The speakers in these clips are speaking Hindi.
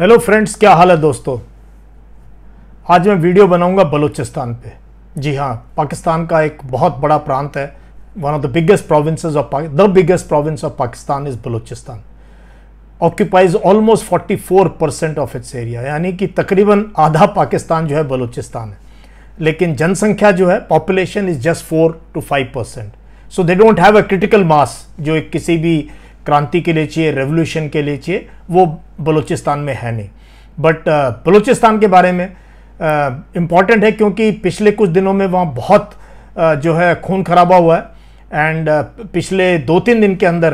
हेलो फ्रेंड्स क्या हाल है दोस्तों आज मैं वीडियो बनाऊंगा बलूचिस्तान पे जी हाँ पाकिस्तान का एक बहुत बड़ा प्रांत है one of the biggest province of the biggest province of Pakistan is Balochistan occupies almost 44 percent of its area यानी कि तकरीबन आधा पाकिस्तान जो है बलूचिस्तान है लेकिन जनसंख्या जो है population is just four to five percent so they don't have a critical mass जो एक किसी भी क्रांति के लिए चाहिए रेवोल्यूशन के लिए चाहिए वो बलूचिस्तान में है नहीं बट uh, बलूचिस्तान के बारे में इम्पॉर्टेंट uh, है क्योंकि पिछले कुछ दिनों में वहाँ बहुत uh, जो है खून खराबा हुआ है एंड पिछले दो तीन दिन के अंदर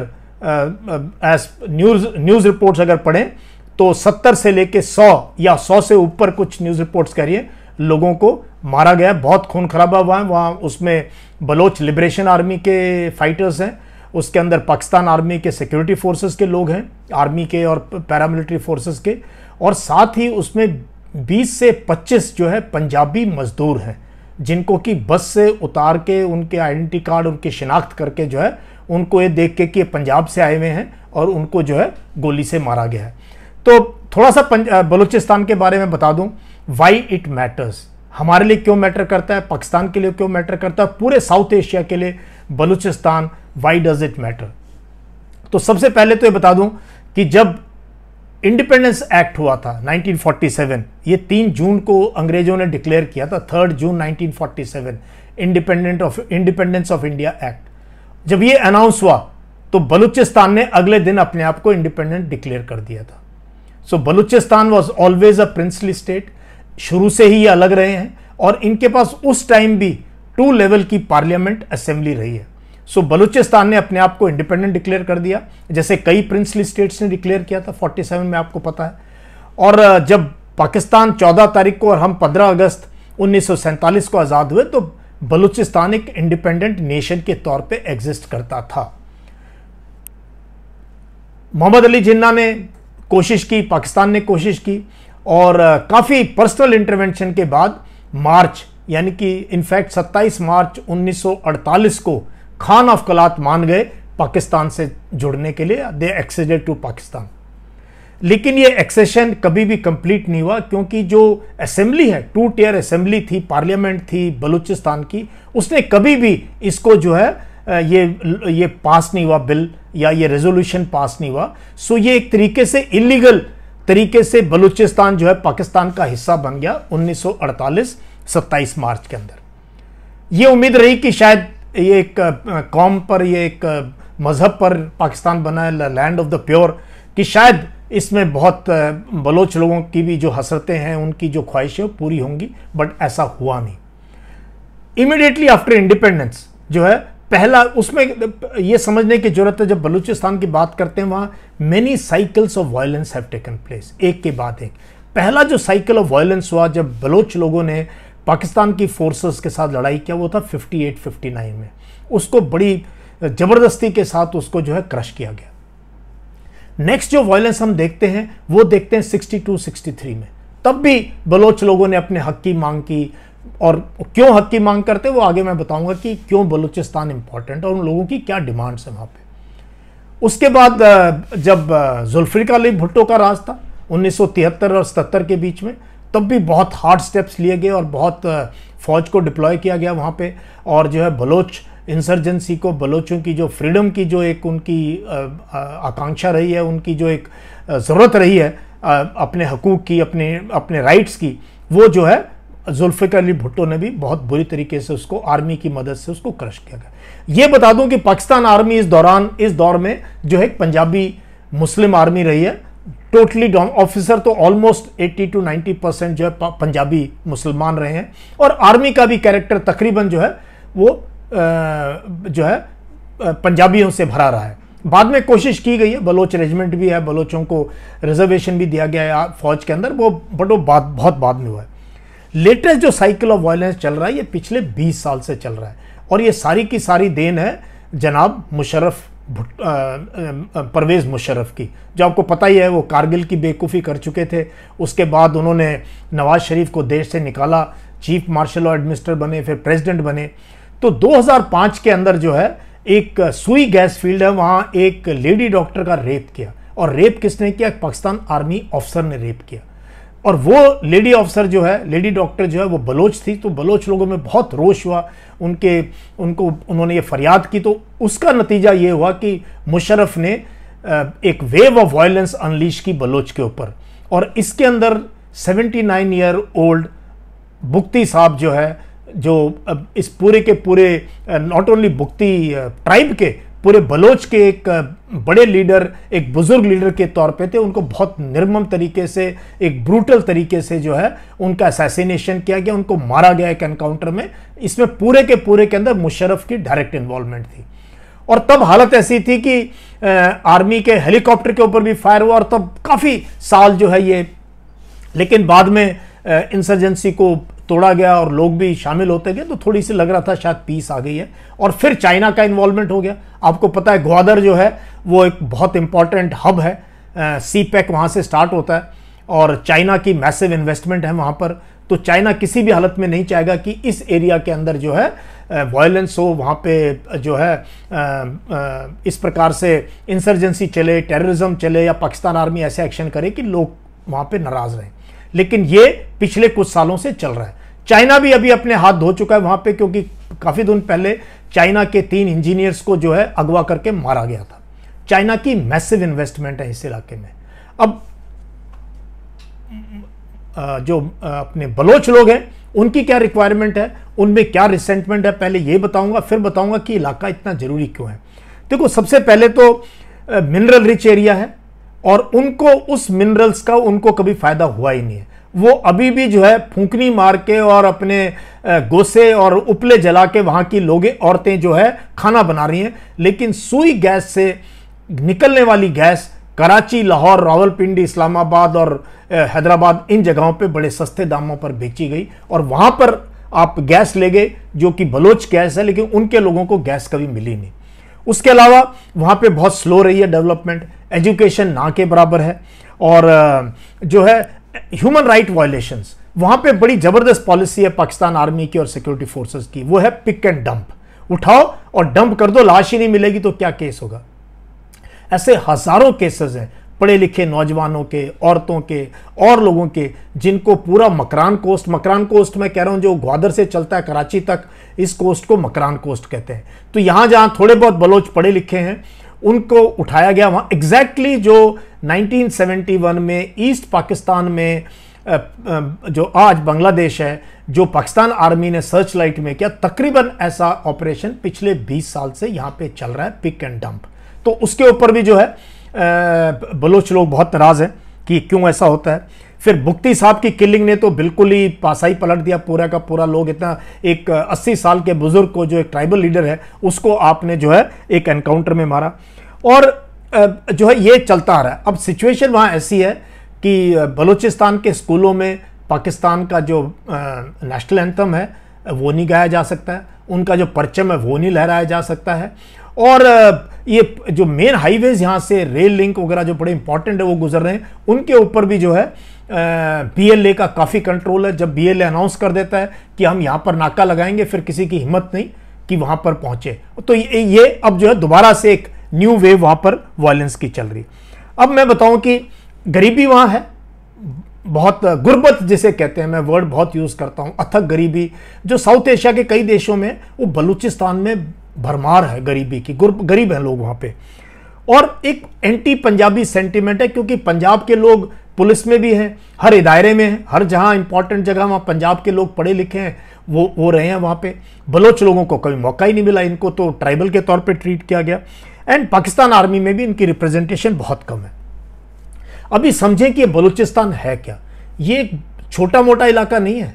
एज न्यूज़ न्यूज़ रिपोर्ट्स अगर पढ़ें तो 70 से लेके 100 या 100 से ऊपर कुछ न्यूज़ रिपोर्ट्स करिए लोगों को मारा गया बहुत खून खराबा हुआ है वहाँ उसमें बलोच लिबरेशन आर्मी के फाइटर्स हैं उसके अंदर पाकिस्तान आर्मी के सिक्योरिटी फोर्सेस के लोग हैं आर्मी के और पैरामिलिट्री फोर्सेस के और साथ ही उसमें 20 से 25 जो है पंजाबी मजदूर हैं जिनको कि बस से उतार के उनके आइडेंटी कार्ड उनकी शिनाख्त करके जो है उनको ये देख के कि ये पंजाब से आए हुए हैं और उनको जो है गोली से मारा गया है तो थोड़ा सा बलूचिस्तान के बारे में बता दूँ वाई इट मैटर्स हमारे लिए क्यों मैटर करता है पाकिस्तान के लिए क्यों मैटर करता है पूरे साउथ एशिया के लिए Balochistan why does it matter तो सबसे पहले तो ये बता दूं कि जब इंडिपेंडेंस एक्ट हुआ था 1947 ये 3 जून को अंग्रेजों ने डिक्लेयर किया था 3 June 1947 independent of independence of India Act जब ये अनाउंस हुआ तो बलूचिस्तान ने अगले दिन अपने आप को इंडिपेंडेंट डिक्लेयर कर दिया था so Balochistan was always a princely state शुरू से ही ये अलग रहे हैं और इनके पास उस टाइम भी टू लेवल की पार्लियामेंट असेंबली रही है सो बलूचिस्तान ने अपने आप को इंडिपेंडेंट डिक्लेयर कर दिया जैसे कई प्रिंसली स्टेट्स ने डिक्लेयर किया था 47 में आपको पता है और जब पाकिस्तान 14 तारीख को और हम 15 अगस्त उन्नीस को आज़ाद हुए तो बलूचिस्तान एक इंडिपेंडेंट नेशन के तौर पे एग्जिस्ट करता था मोहम्मद अली जिन्ना ने कोशिश की पाकिस्तान ने कोशिश की और काफ़ी पर्सनल इंटरवेंशन के बाद मार्च यानी कि इनफैक्ट 27 मार्च 1948 को खान ऑफ कलात मान गए पाकिस्तान से जुड़ने के लिए दे एक्सेडेड टू पाकिस्तान लेकिन ये एक्सेशन कभी भी कंप्लीट नहीं हुआ क्योंकि जो असेंबली है टू टीयर असेंबली थी पार्लियामेंट थी बलूचिस्तान की उसने कभी भी इसको जो है ये ये पास नहीं हुआ बिल या ये रेजोल्यूशन पास नहीं हुआ सो ये एक तरीके से इलीगल तरीके से बलूचिस्तान जो है पाकिस्तान का हिस्सा बन गया 1948 27 मार्च के अंदर ये उम्मीद रही कि शायद ये एक कॉम पर ये एक मज़हब पर पाकिस्तान बना है लैंड ऑफ द प्योर कि शायद इसमें बहुत बलोच लोगों की भी जो हसरतें हैं उनकी जो ख्वाहिशें वो पूरी होंगी बट ऐसा हुआ नहीं इमिडिएटली आफ्टर इंडिपेंडेंस जो है पहला उसमें ये समझने की जरूरत है जब बलूचिस्तान की बात करते हैं वहाँ many cycles of violence have taken place एक के बाद एक पहला जो साइकिल ऑफ वायलेंस हुआ जब बलोच लोगों ने पाकिस्तान की फोर्सेस के साथ लड़ाई किया वो था 58 59 में उसको बड़ी ज़बरदस्ती के साथ उसको जो है क्रश किया गया नेक्स्ट जो वायलेंस हम देखते हैं वो देखते हैं 62 63 में तब भी बलोच लोगों ने अपने हक की मांग की और क्यों हक की मांग करते वो आगे मैं बताऊंगा कि क्यों बलूचिस्तान इंपॉर्टेंट और उन लोगों की क्या डिमांड्स है वहाँ पे उसके बाद जब जुल्फ़िकार अली भुट्टो का राज था 1973 और 77 के बीच में तब भी बहुत हार्ड स्टेप्स लिए गए और बहुत फ़ौज को डिप्लॉय किया गया वहाँ पे और जो है बलोच इंसर्जेंसी को बलोचों की जो फ्रीडम की जो एक उनकी आकांक्षा रही है उनकी जो एक ज़रूरत रही है अपने हकूक़ की अपने अपने राइट्स की वो जो है जुल्फ़िकर अली भुट्टो ने भी बहुत बुरी तरीके से उसको आर्मी की मदद से उसको क्रश किया गया ये बता दूं कि पाकिस्तान आर्मी इस दौरान इस दौर में जो है पंजाबी मुस्लिम आर्मी रही है टोटली ऑफिसर तो ऑलमोस्ट 80 टू 90 परसेंट जो है पंजाबी मुसलमान रहे हैं और आर्मी का भी कैरेक्टर तकरीबन जो है वो जो है पंजाबियों से भरा रहा है बाद में कोशिश की गई है बलोच रेजिमेंट भी है बलोचों को रिजर्वेशन भी दिया गया है फौज के अंदर वो बट वो बाद बहुत बाद में हुआ है लेटेस्ट जो साइकिल ऑफ वायलेंस चल रहा है ये पिछले 20 साल से चल रहा है और ये सारी की सारी देन है जनाब मुशरफ परवेज़ मुशर्रफ की जो आपको पता ही है वो कारगिल की बेवकूफ़ी कर चुके थे उसके बाद उन्होंने नवाज़ शरीफ को देश से निकाला चीफ मार्शल और एडमिनिस्टर बने फिर प्रेसिडेंट बने तो 2005 के अंदर जो है एक सुई गैस फील्ड है वहाँ एक लेडी डॉक्टर का रेप किया और रेप किसने किया पाकिस्तान आर्मी ऑफिसर ने रेप किया और वो लेडी ऑफिसर जो है लेडी डॉक्टर जो है वो बलोच थी तो बलोच लोगों में बहुत रोष हुआ उनके उनको उन्होंने ये फरियाद की तो उसका नतीजा ये हुआ कि मुशरफ ने एक वेव ऑफ वायलेंस अनलीश की बलोच के ऊपर और इसके अंदर 79 ईयर ओल्ड बुक्ति साहब जो है जो इस पूरे के पूरे नॉट ओनली बुक्ति ट्राइब के पूरे बलोच के एक बड़े लीडर एक बुजुर्ग लीडर के तौर पे थे उनको बहुत निर्मम तरीके से एक ब्रूटल तरीके से जो है उनका असैसिनेशन किया गया उनको मारा गया एक एनकाउंटर में इसमें पूरे के पूरे के अंदर मुशरफ की डायरेक्ट इन्वॉल्वमेंट थी और तब हालत ऐसी थी कि आर्मी के हेलीकॉप्टर के ऊपर भी फायर हुआ और तब काफ़ी साल जो है ये लेकिन बाद में इंसर्जेंसी को तोड़ा गया और लोग भी शामिल होते गए तो थोड़ी सी लग रहा था शायद पीस आ गई है और फिर चाइना का इन्वॉल्वमेंट हो गया आपको पता है ग्वादर जो है वो एक बहुत इंपॉर्टेंट हब है सी पैक e वहाँ से स्टार्ट होता है और चाइना की मैसिव इन्वेस्टमेंट है वहाँ पर तो चाइना किसी भी हालत में नहीं चाहेगा कि इस एरिया के अंदर जो है वायलेंस हो वहाँ पे जो है इस प्रकार से इंसर्जेंसी चले टेररिज्म चले या पाकिस्तान आर्मी ऐसे एक्शन करे कि लोग वहाँ पे नाराज़ रहें लेकिन ये पिछले कुछ सालों से चल रहा है चाइना भी अभी अपने हाथ धो चुका है वहां पे क्योंकि काफी दिन पहले चाइना के तीन इंजीनियर्स को जो है अगवा करके मारा गया था चाइना की मैसिव इन्वेस्टमेंट है इस इलाके में अब जो अपने बलोच लोग हैं उनकी क्या रिक्वायरमेंट है उनमें क्या रिसेंटमेंट है पहले ये बताऊंगा फिर बताऊंगा कि इलाका इतना जरूरी क्यों है देखो सबसे पहले तो मिनरल रिच एरिया है और उनको उस मिनरल्स का उनको कभी फ़ायदा हुआ ही नहीं है वो अभी भी जो है फूकनी मार के और अपने गोसे और उपले जला के वहाँ की लोगे औरतें जो है खाना बना रही हैं लेकिन सुई गैस से निकलने वाली गैस कराची लाहौर रावलपिंडी इस्लामाबाद और हैदराबाद इन जगहों पे बड़े सस्ते दामों पर बेची गई और वहाँ पर आप गैस ले गए जो कि बलोच गैस है लेकिन उनके लोगों को गैस कभी मिली नहीं उसके अलावा वहाँ पे बहुत स्लो रही है डेवलपमेंट एजुकेशन ना के बराबर है और जो है ह्यूमन राइट वायोलेशंस वहां पे बड़ी ज़बरदस्त पॉलिसी है पाकिस्तान आर्मी की और सिक्योरिटी फोर्सेस की वो है पिक एंड डंप उठाओ और डंप कर दो लाश ही नहीं मिलेगी तो क्या केस होगा ऐसे हज़ारों केसेस हैं पढ़े लिखे नौजवानों के औरतों के और लोगों के जिनको पूरा मकरान कोस्ट मकरान कोस्ट मैं कह रहा हूं जो ग्वादर से चलता है कराची तक इस कोस्ट को मकरान कोस्ट कहते हैं तो यहां जहां थोड़े बहुत बलोच पढ़े लिखे हैं उनको उठाया गया वहाँ एग्जैक्टली exactly जो 1971 में ईस्ट पाकिस्तान में जो आज बांग्लादेश है जो पाकिस्तान आर्मी ने सर्च लाइट में किया तकरीबन ऐसा ऑपरेशन पिछले 20 साल से यहाँ पे चल रहा है पिक एंड डंप तो उसके ऊपर भी जो है बलोच लोग बहुत नाराज़ हैं कि क्यों ऐसा होता है फिर भुक्ति साहब की किलिंग ने तो बिल्कुल ही पासाई पलट दिया पूरा का पूरा लोग इतना एक 80 साल के बुजुर्ग को जो एक ट्राइबल लीडर है उसको आपने जो है एक एनकाउंटर में मारा और जो है ये चलता आ रहा है अब सिचुएशन वहाँ ऐसी है कि बलूचिस्तान के स्कूलों में पाकिस्तान का जो नेशनल एंथम है वो नहीं गाया जा सकता है उनका जो परचम है वो नहीं लहराया जा सकता है और ये जो मेन हाईवेज यहाँ से रेल लिंक वगैरह जो बड़े इंपॉर्टेंट है वो गुजर रहे हैं उनके ऊपर भी जो है बीएलए का काफ़ी कंट्रोल है जब बीएलए अनाउंस कर देता है कि हम यहाँ पर नाका लगाएंगे फिर किसी की हिम्मत नहीं कि वहाँ पर पहुँचे तो ये, ये अब जो है दोबारा से एक न्यू वेव वहाँ पर वायलेंस की चल रही अब मैं बताऊँ कि गरीबी वहाँ है बहुत गुर्बत जिसे कहते हैं मैं वर्ड बहुत यूज़ करता हूँ अथक गरीबी जो साउथ एशिया के कई देशों में वो बलूचिस्तान में भरमार है गरीबी की गरीब हैं लोग वहाँ पे और एक एंटी पंजाबी सेंटिमेंट है क्योंकि पंजाब के लोग पुलिस में भी हैं हर इदारे में हैं हर जहाँ इंपॉर्टेंट जगह वहाँ पंजाब के लोग पढ़े लिखे हैं वो वो रहे हैं वहाँ पे बलोच लोगों को कभी मौका ही नहीं मिला इनको तो ट्राइबल के तौर पर ट्रीट किया गया एंड पाकिस्तान आर्मी में भी इनकी रिप्रेजेंटेशन बहुत कम है अभी समझें कि बलूचिस्तान है क्या ये एक छोटा मोटा इलाका नहीं है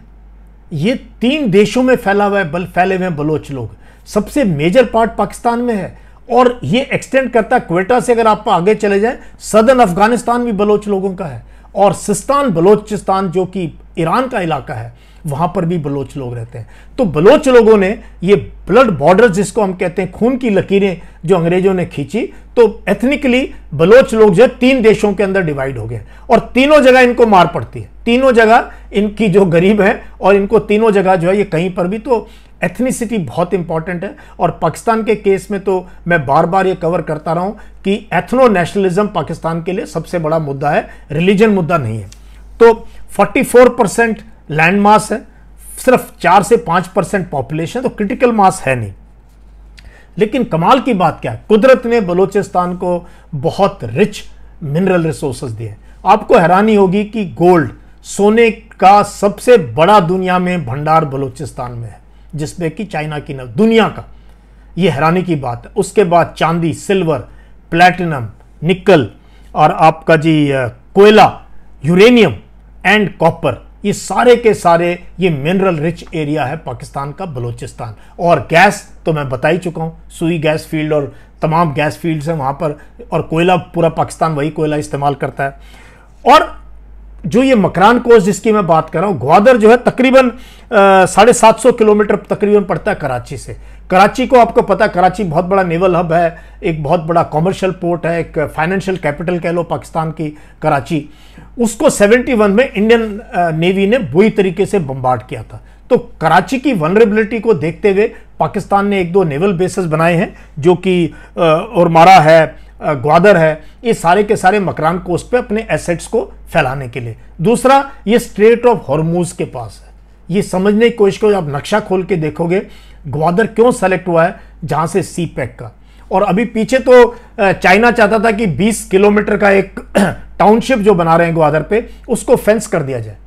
ये तीन देशों में फैला हुआ है बल फैले हुए हैं बलोच लोग सबसे मेजर पार्ट पाकिस्तान में है और ये एक्सटेंड करता है क्वेटा से अगर आप आगे चले जाएं सदन अफगानिस्तान भी बलोच लोगों का है और सिस्तान बलोचिस्तान जो कि ईरान का इलाका है वहां पर भी बलोच लोग रहते हैं तो बलोच लोगों ने ये ब्लड बॉर्डर जिसको हम कहते हैं खून की लकीरें जो अंग्रेजों ने खींची तो एथनिकली बलोच लोग जो है तीन देशों के अंदर डिवाइड हो गए और तीनों जगह इनको मार पड़ती है तीनों जगह इनकी जो गरीब है और इनको तीनों जगह जो है ये कहीं पर भी तो एथनिसिटी बहुत इंपॉर्टेंट है और पाकिस्तान के केस में तो मैं बार बार ये कवर करता रहा हूँ कि एथनो नेशनलिज्म पाकिस्तान के लिए सबसे बड़ा मुद्दा है रिलीजन मुद्दा नहीं है तो 44 परसेंट लैंड मास है सिर्फ चार से पांच परसेंट पॉपुलेशन तो क्रिटिकल मास है नहीं लेकिन कमाल की बात क्या है कुदरत ने बलूचिस्तान को बहुत रिच मिनरल रिसोर्सेज दिए आपको हैरानी होगी कि गोल्ड सोने का सबसे बड़ा दुनिया में भंडार बलूचिस्तान में है जिसमें कि चाइना की न दुनिया का यह हैरानी की बात है उसके बाद चांदी सिल्वर प्लैटिनम निकल और आपका जी कोयला यूरेनियम एंड कॉपर ये सारे के सारे ये मिनरल रिच एरिया है पाकिस्तान का बलूचिस्तान और गैस तो मैं बता ही चुका हूँ सुई गैस फील्ड और तमाम गैस फील्ड्स हैं वहाँ पर और कोयला पूरा पाकिस्तान वही कोयला इस्तेमाल करता है और जो ये मकरान कोस जिसकी मैं बात कर रहा हूँ ग्वादर जो है तकरीबन साढ़े सात सौ किलोमीटर तकरीबन पड़ता है कराची से कराची को आपको पता है कराची बहुत बड़ा नेवल हब है एक बहुत बड़ा कॉमर्शियल पोर्ट है एक फाइनेंशियल कैपिटल कह लो पाकिस्तान की कराची उसको 71 में इंडियन नेवी ने बुरी तरीके से बम्बार्ड किया था तो कराची की वनरेबिलिटी को देखते हुए पाकिस्तान ने एक दो नेवल बेसिस बनाए हैं जो कि और मारा है ग्वादर है ये सारे के सारे मकरान कोस्ट पे अपने एसेट्स को फैलाने के लिए दूसरा ये स्ट्रेट ऑफ हॉर्मूज के पास है ये समझने की कोशिश करो आप नक्शा खोल के देखोगे ग्वादर क्यों सेलेक्ट हुआ है जहाँ से सी पैक का और अभी पीछे तो चाइना चाहता था कि 20 किलोमीटर का एक टाउनशिप जो बना रहे हैं ग्वादर पे उसको फेंस कर दिया जाए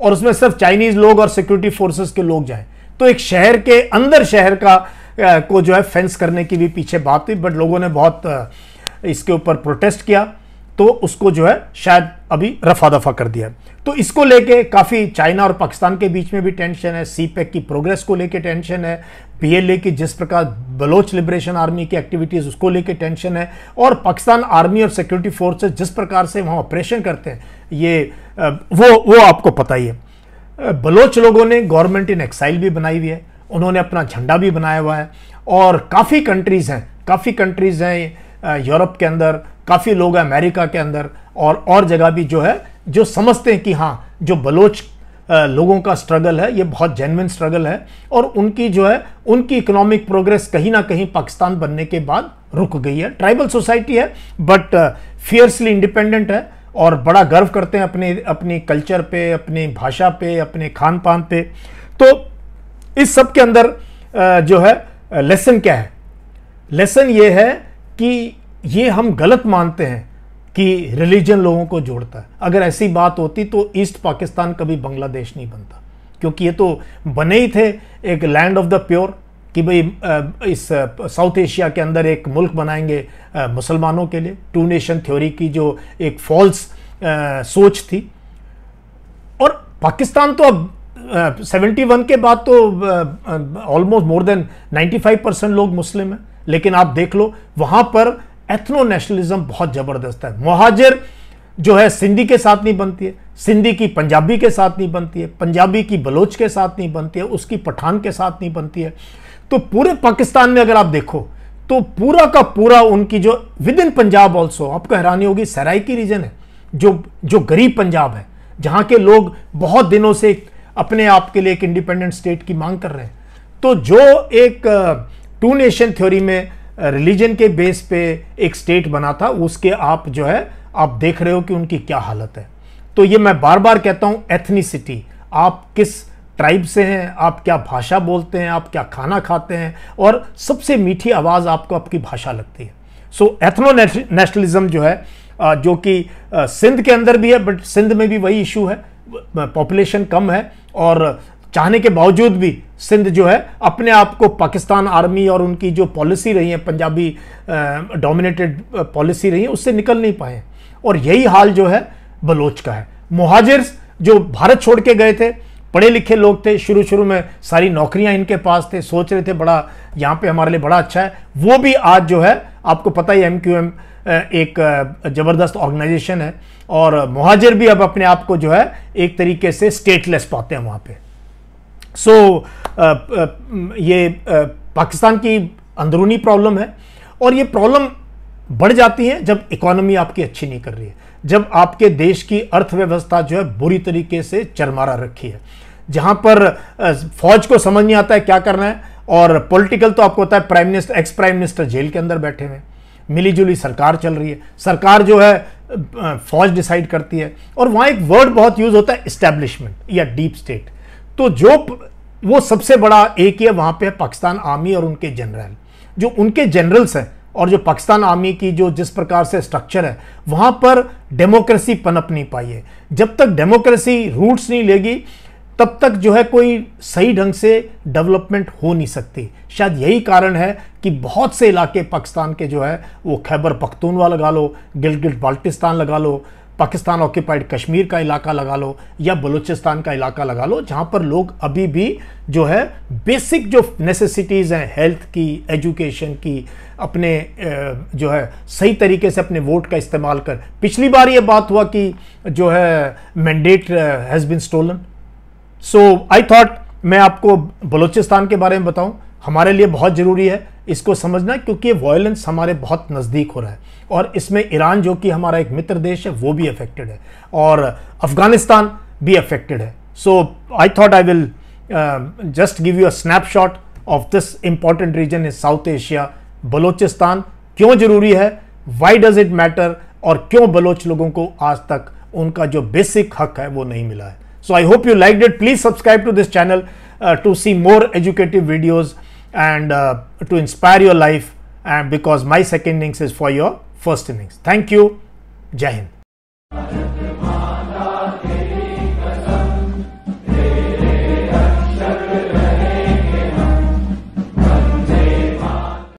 और उसमें सिर्फ चाइनीज लोग और सिक्योरिटी फोर्सेस के लोग जाएं तो एक शहर के अंदर शहर का को जो है फेंस करने की भी पीछे बात हुई बट लोगों ने बहुत इसके ऊपर प्रोटेस्ट किया तो उसको जो है शायद अभी रफा दफा कर दिया तो इसको लेके काफ़ी चाइना और पाकिस्तान के बीच में भी टेंशन है सी e की प्रोग्रेस को लेके टेंशन है पीएलए की जिस प्रकार बलोच लिबरेशन आर्मी की एक्टिविटीज़ उसको लेके टेंशन है और पाकिस्तान आर्मी और सिक्योरिटी फोर्सेज जिस प्रकार से वहाँ ऑपरेशन करते हैं ये वो वो आपको पता ही है बलोच लोगों ने गवर्नमेंट इन एक्साइल भी बनाई हुई है उन्होंने अपना झंडा भी बनाया हुआ है और काफ़ी कंट्रीज़ हैं काफ़ी कंट्रीज़ हैं यूरोप के अंदर काफ़ी लोग हैं अमेरिका के अंदर और और जगह भी जो है जो समझते हैं कि हाँ जो बलोच लोगों का स्ट्रगल है ये बहुत जेनविन स्ट्रगल है और उनकी जो है उनकी इकोनॉमिक प्रोग्रेस कहीं ना कहीं पाकिस्तान बनने के बाद रुक गई है ट्राइबल सोसाइटी है बट फियर्सली इंडिपेंडेंट है और बड़ा गर्व करते हैं अपने अपनी कल्चर पे अपनी भाषा पे अपने खान पान पे तो इस सब के अंदर जो है लेसन क्या है लेसन ये है कि ये हम गलत मानते हैं कि रिलीजन लोगों को जोड़ता है अगर ऐसी बात होती तो ईस्ट पाकिस्तान कभी बांग्लादेश नहीं बनता क्योंकि ये तो बने ही थे एक लैंड ऑफ द प्योर कि भाई इस साउथ एशिया के अंदर एक मुल्क बनाएंगे मुसलमानों के लिए टू नेशन थ्योरी की जो एक फॉल्स सोच थी और पाकिस्तान तो अब सेवेंटी वन के बाद तो almost more than five percent लोग मुस्लिम हैं लेकिन आप देख लो वहां पर एथनो नेशनलिज्म बहुत जबरदस्त है महाजिर जो है सिंधी के साथ नहीं बनती है सिंधी की पंजाबी के साथ नहीं बनती है पंजाबी की बलोच के साथ नहीं बनती है उसकी पठान के साथ नहीं बनती है तो पूरे पाकिस्तान में अगर आप देखो तो पूरा का पूरा उनकी जो विद इन पंजाब ऑल्सो आपको हैरानी होगी सराय की रीजन है जो जो गरीब पंजाब है जहां के लोग बहुत दिनों से अपने आप के लिए एक इंडिपेंडेंट स्टेट की मांग कर रहे हैं तो जो एक टू नेशन थ्योरी में रिलीजन के बेस पे एक स्टेट बना था उसके आप जो है आप देख रहे हो कि उनकी क्या हालत है तो ये मैं बार बार कहता हूँ एथनिसिटी आप किस ट्राइब से हैं आप क्या भाषा बोलते हैं आप क्या खाना खाते हैं और सबसे मीठी आवाज़ आपको आपकी भाषा लगती है सो so, एथनो नेशनलिज्म जो है जो कि सिंध के अंदर भी है बट सिंध में भी वही इशू है पॉपुलेशन कम है और चाहने के बावजूद भी सिंध जो है अपने आप को पाकिस्तान आर्मी और उनकी जो पॉलिसी रही है पंजाबी डोमिनेटेड पॉलिसी रही है उससे निकल नहीं पाए और यही हाल जो है बलोच का है मुहाजिर जो भारत छोड़ के गए थे पढ़े लिखे लोग थे शुरू शुरू में सारी नौकरियां इनके पास थे सोच रहे थे बड़ा यहाँ पे हमारे लिए बड़ा अच्छा है वो भी आज जो है आपको पता ही एम क्यू एम एक ज़बरदस्त ऑर्गेनाइजेशन है और मुहाजिर भी अब अपने आप को जो है एक तरीके से स्टेटलेस पाते हैं वहाँ पर सो so, uh, uh, ये uh, पाकिस्तान की अंदरूनी प्रॉब्लम है और ये प्रॉब्लम बढ़ जाती है जब इकोनॉमी आपकी अच्छी नहीं कर रही है जब आपके देश की अर्थव्यवस्था जो है बुरी तरीके से चरमारा रखी है जहां पर फौज को समझ नहीं आता है क्या करना है और पॉलिटिकल तो आपको होता है prime minister ex prime minister jail के अंदर बैठे हुए मिली मिलीजुली सरकार चल रही है सरकार जो है फौज डिसाइड करती है और वहाँ एक वर्ड बहुत यूज़ होता है इस्टेब्लिशमेंट या डीप स्टेट तो जो वो सबसे बड़ा एक है वहां पे पाकिस्तान आर्मी और उनके जनरल जो उनके जनरल्स हैं और जो पाकिस्तान आर्मी की जो जिस प्रकार से स्ट्रक्चर है वहां पर डेमोक्रेसी पनप नहीं पाई है जब तक डेमोक्रेसी रूट्स नहीं लेगी तब तक जो है कोई सही ढंग से डेवलपमेंट हो नहीं सकती शायद यही कारण है कि बहुत से इलाके पाकिस्तान के जो है वो खैबर पख्तूनवा लगा लो गिलगिट बाल्टिस्तान लगा लो पाकिस्तान ऑक्यूपाइड कश्मीर का इलाका लगा लो या बलूचिस्तान का इलाका लगा लो जहाँ पर लोग अभी भी जो है बेसिक जो नेसेसिटीज़ हैं हेल्थ की एजुकेशन की अपने जो है सही तरीके से अपने वोट का इस्तेमाल कर पिछली बार ये बात हुआ कि जो है mandate has been stolen so I thought मैं आपको बलूचिस्तान के बारे में बताऊँ हमारे लिए बहुत ज़रूरी है इसको समझना क्योंकि वायलेंस हमारे बहुत नज़दीक हो रहा है और इसमें ईरान जो कि हमारा एक मित्र देश है वो भी अफेक्टेड है और अफ़गानिस्तान भी अफेक्टेड है so I thought I will just give you a snapshot of this important region is South Asia Balochistan क्यों ज़रूरी है वाई डज़ इट मैटर और क्यों बलोच लोगों को आज तक उनका जो बेसिक हक है वो नहीं मिला है so I hope you like it please subscribe to this channel to see more educative videos and uh, to inspire your life and because my second innings is for your first innings. Thank you. Jai Hind.